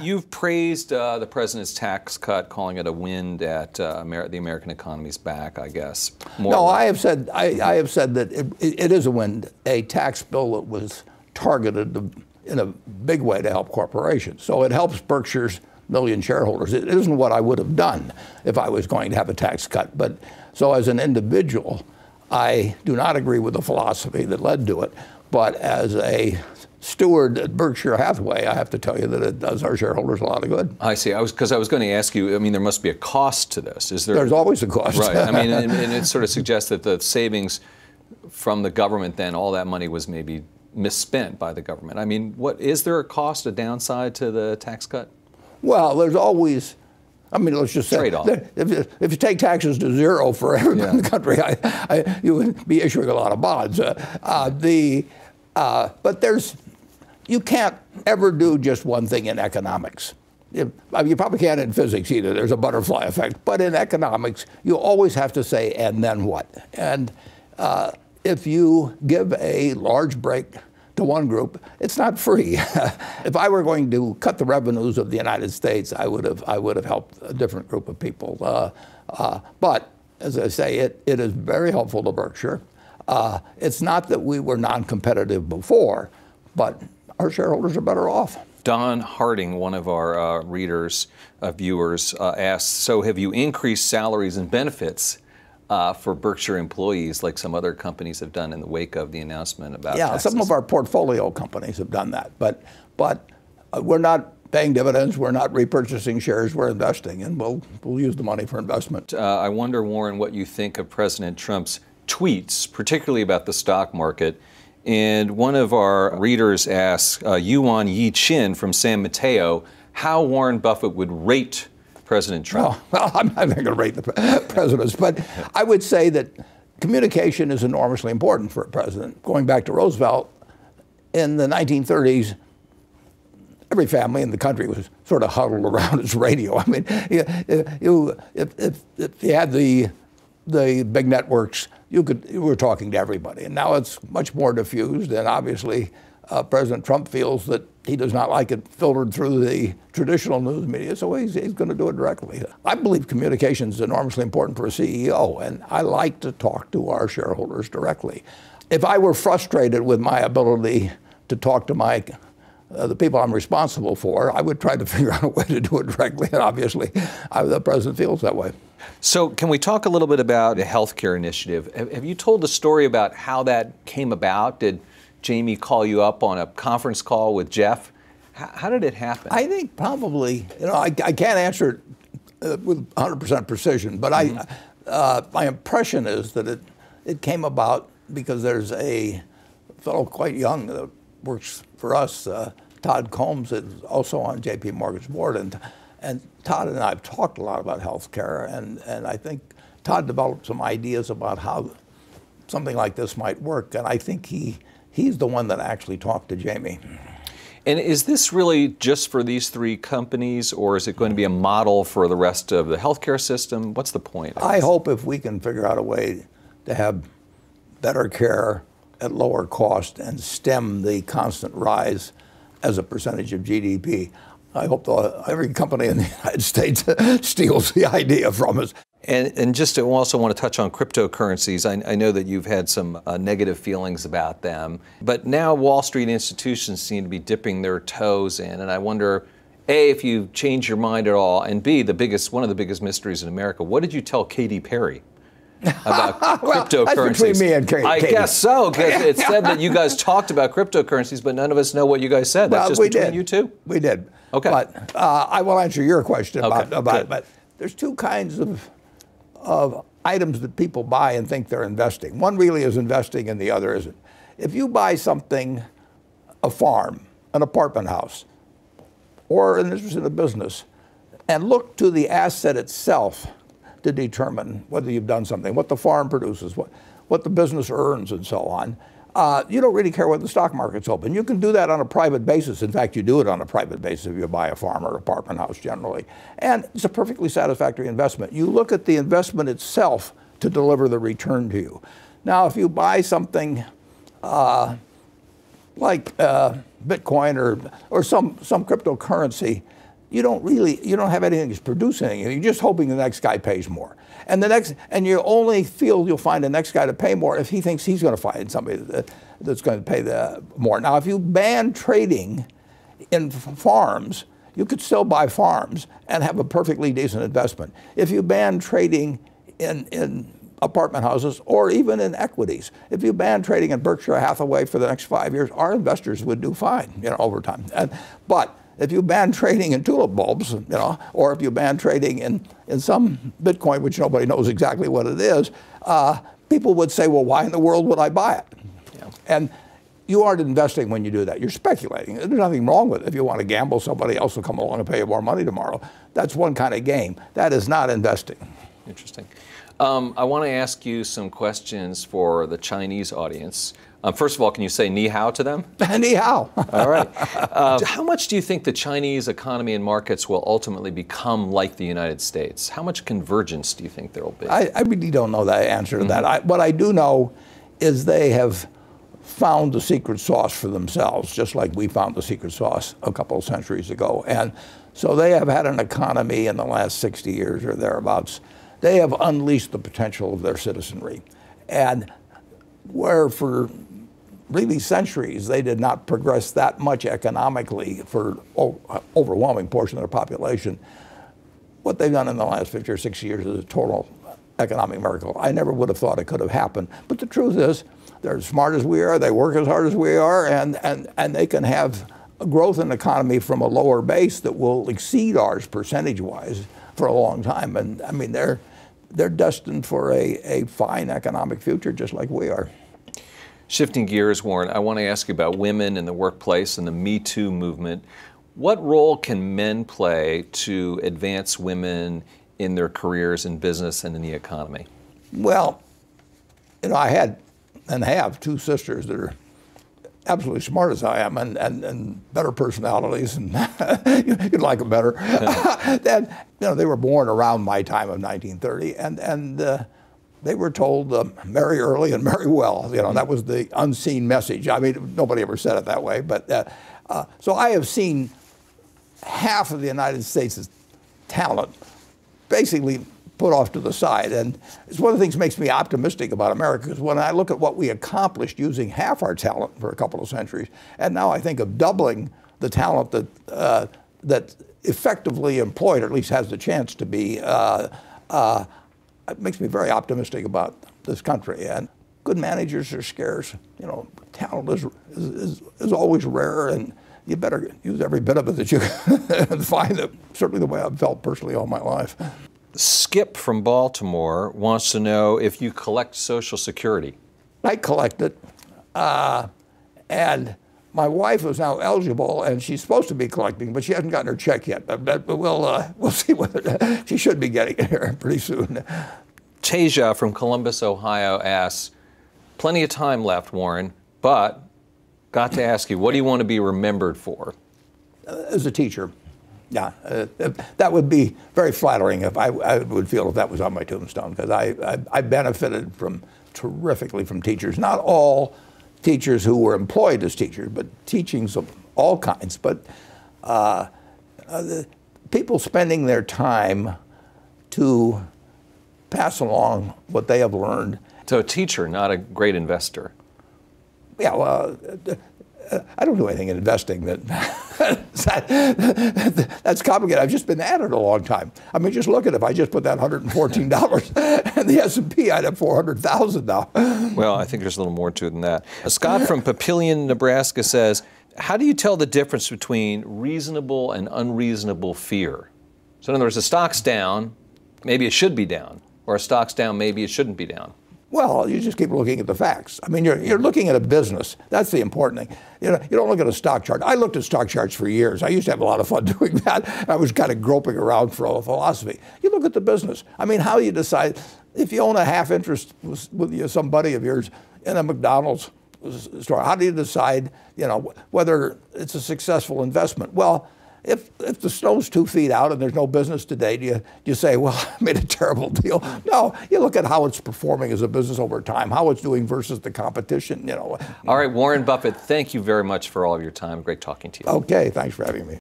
You've praised uh, the president's tax cut, calling it a wind at uh, Amer the American economy's back. I guess. More no, I have said I, I have said that it, it is a wind. A tax bill that was targeted in a big way to help corporations. So it helps Berkshire's million shareholders. It isn't what I would have done if I was going to have a tax cut. But so as an individual, I do not agree with the philosophy that led to it. But as a steward at Berkshire Hathaway, I have to tell you that it does our shareholders a lot of good. I see. I was because I was going to ask you. I mean, there must be a cost to this. Is there? There's always a cost. Right. I mean, and, and it sort of suggests that the savings from the government, then all that money was maybe misspent by the government. I mean, what is there a cost, a downside to the tax cut? Well, there's always. I mean, let's just say if you, if, you take taxes to zero for everyone yeah. in the country, I, I, you would be issuing a lot of bonds. Uh, uh, the uh, but there's you can't ever do just one thing in economics. You, probably can't in physics either. There's a butterfly effect. But in economics, you always have to say, and then what? And uh, if you give a large break to one group, it's not free. if I were going to cut the revenues of the United States, I would have, I would have helped a different group of people. Uh, uh, but as I say, it, it is very helpful to Berkshire. Uh, it's not that we were non competitive before, but our shareholders are better off. Don Harding, one of our uh, readers, uh, viewers, uh, asked, so have you increased salaries and benefits uh, for Berkshire employees like some other companies have done in the wake of the announcement about Yeah, taxes? some of our portfolio companies have done that. But, but uh, we're not paying dividends, we're not repurchasing shares, we're investing, and we'll, we'll use the money for investment. Uh, I wonder, Warren, what you think of President Trump's tweets, particularly about the stock market, and one of our readers asks uh, Yuan Yi Chin from San Mateo how Warren Buffett would rate President Trump. well, I'm not going to rate the presidents, but I would say that communication is enormously important for a president. Going back to Roosevelt, in the 1930s, every family in the country was sort of huddled around its radio. I mean, you, you, if, if, if you had the the big networks, you could you were talking to everybody, and now it's much more diffused. And obviously, uh, President Trump feels that he does not like it filtered through the traditional news media, so he's, he's going to do it directly. I believe communication is enormously important for a CEO, and I like to talk to our shareholders directly. If I were frustrated with my ability to talk to my uh, the people I'm responsible for, I would try to figure out a way to do it directly. And obviously, I, the president feels that way. So, can we talk a little bit about a healthcare initiative? Have, you told the story about how that came about? Did Jamie call you up on a conference call with Jeff? how did it happen? I think probably, you know, I, I can't answer it uh, with 100% precision, but mm -hmm. I, mm-hmm. uh, my impression is that it, it came about because there's a fellow quite young, works for us, uh, Todd Combs is also on JP Morgan's board. And, and Todd and I have talked a lot about healthcare. And, and I think Todd developed some ideas about how something like this might work. And I think he, he's the one that actually talked to Jamie. And is this really just for these three companies, or is it going to be a model for the rest of the healthcare system? What's the point? I, I hope if we can figure out a way to have better care at lower cost and stem the constant rise as a percentage of GDP. I hope the, every company in the United States steals the idea from us. And, and, just to also want to touch on cryptocurrencies, I, I know that you've had some uh, negative feelings about them, but now Wall Street institutions seem to be dipping their toes in, and I wonder, A, if you've changed your mind at all, and B, the biggest, one of the biggest mysteries in America, what did you tell Katy Perry? about well, cryptocurrencies. between me and Katie. I guess so, because it said that you guys talked about cryptocurrencies, but none of us know what you guys said. That's just we between did. you two. We did. Okay. But uh, I will answer your question okay. about, about it. But there's two kinds of of items that people buy and think they're investing. One really is investing, and the other isn't. If you buy something, a farm, an apartment house, or an interest in a business, and look to the asset itself to determine whether you've done something, what the farm produces, what, what the business earns, and so on. Uh, you don't really care whether the stock market's open. You can do that on a private basis. In fact, you do it on a private basis if you buy a farm or apartment house generally. And it's a perfectly satisfactory investment. You look at the investment itself to deliver the return to you. Now, if you buy something uh, like uh, Bitcoin or, or some, some cryptocurrency, you don't really you don't have anything that's producing anything. You're just hoping the next guy pays more. And the next and you only feel you'll find the next guy to pay more if he thinks he's going to find somebody that, that's going to pay the more. Now, if you ban trading in farms, you could still buy farms and have a perfectly decent investment. If you ban trading in in apartment houses or even in equities. If you ban trading in Berkshire Hathaway for the next five years, our investors would do fine, you know, over time. And, but if you ban trading in tulip bulbs, you know, or if you ban trading in, in some Bitcoin, which nobody knows exactly what it is, uh, people would say, well, why in the world would I buy it? Yeah. And you aren't investing when you do that. You're speculating. There's nothing wrong with it. If you want to gamble, somebody else will come along and pay you more money tomorrow. That's one kind of game. That is not investing. Interesting. Um, I want to ask you some questions for the Chinese audience. Um, first of all, can you say ni hao to them? ni hao. all right. Uh, how much do you think the Chinese economy and markets will ultimately become like the United States? How much convergence do you think there will be? I, I really don't know the answer to mm-hmm. that. I, what I do know is they have found the secret sauce for themselves, just like we found the secret sauce a couple of centuries ago. And so they have had an economy in the last 60 years or thereabouts. They have unleashed the potential of their citizenry. And where for really centuries, they did not progress that much economically for overwhelming portion of their population. What they've done in the last 50 or 60 years is a total economic miracle. I never would have thought it could have happened. But the truth is, they're as smart as we are, they work as hard as we are, and, and, and they can have growth in the economy from a lower base that will exceed ours percentage-wise for a long time. And I mean, they're, they're destined for a, a fine economic future just like we are. Shifting gears, Warren, I want to ask you about women in the workplace and the Me Too movement. What role can men play to advance women in their careers in business and in the economy? Well, you know, I had and have two sisters that are absolutely smart as I am and, and, and better personalities and you'd like them better. and, you know, they were born around my time of 1930 and, and uh, they were told uh, marry early and marry well. You know, that was the unseen message. I mean, nobody ever said it that way, but uh, uh, so I have seen half of the United States' talent basically put off to the side. And it's one of the things that makes me optimistic about America because when I look at what we accomplished using half our talent for a couple of centuries, and now I think of doubling the talent that, uh, that effectively employed, or at least has the chance to be, uh, uh, it makes me very optimistic about this country. And good managers are scarce. You know, talent is, is, is always rare, and you better use every bit of it that you can find it. Certainly the way I've felt personally all my life. Skip from Baltimore wants to know if you collect Social Security. I collect it. Uh, and my wife is now eligible and she's supposed to be collecting, but she hasn't gotten her check yet. But, but, but we'll, uh, we'll see whether she should be getting it here pretty soon. Tasia from Columbus, Ohio asks, plenty of time left, Warren, but got to ask you, what do you want to be remembered for? Uh, as a teacher. Yeah, uh, that would be very flattering if I, I, would feel if that was on my tombstone because I, I, I benefited from terrifically from teachers. Not all, teachers who were employed as teachers, but teachings of all kinds. But uh, uh, people spending their time to pass along what they have learned. So a teacher, not a great investor. Yeah, well, uh, uh, I don't do anything in investing that that's complicated. I've just been at it a long time. I mean, just look at it. If I just put that $114 and the S&P, I'd have 400,000 now. Well, I think there's a little more to it than that. Uh, Scott from Papillion, Nebraska says, how do you tell the difference between reasonable and unreasonable fear? So in other words, a stock's down, maybe it should be down, or a stock's down, maybe it shouldn't be down. Well, you just keep looking at the facts. I mean, you're, you're looking at a business. That's the important thing. You, know, you don't look at a stock chart. I looked at stock charts for years. I used to have a lot of fun doing that. I was kind of groping around for a philosophy. You look at the business. I mean, how you decide if you own a half interest with, with somebody of yours in a McDonald's store, how do you decide, you know, whether it's a successful investment? Well, if, if the snow's two feet out and there's no business today, do you, do you say, well, I made a terrible deal? Mm. No, you look at how it's performing as a business over time, how it's doing versus the competition, you know. All right, Warren Buffett, thank you very much for all of your time. Great talking to you. Okay, thanks for having me.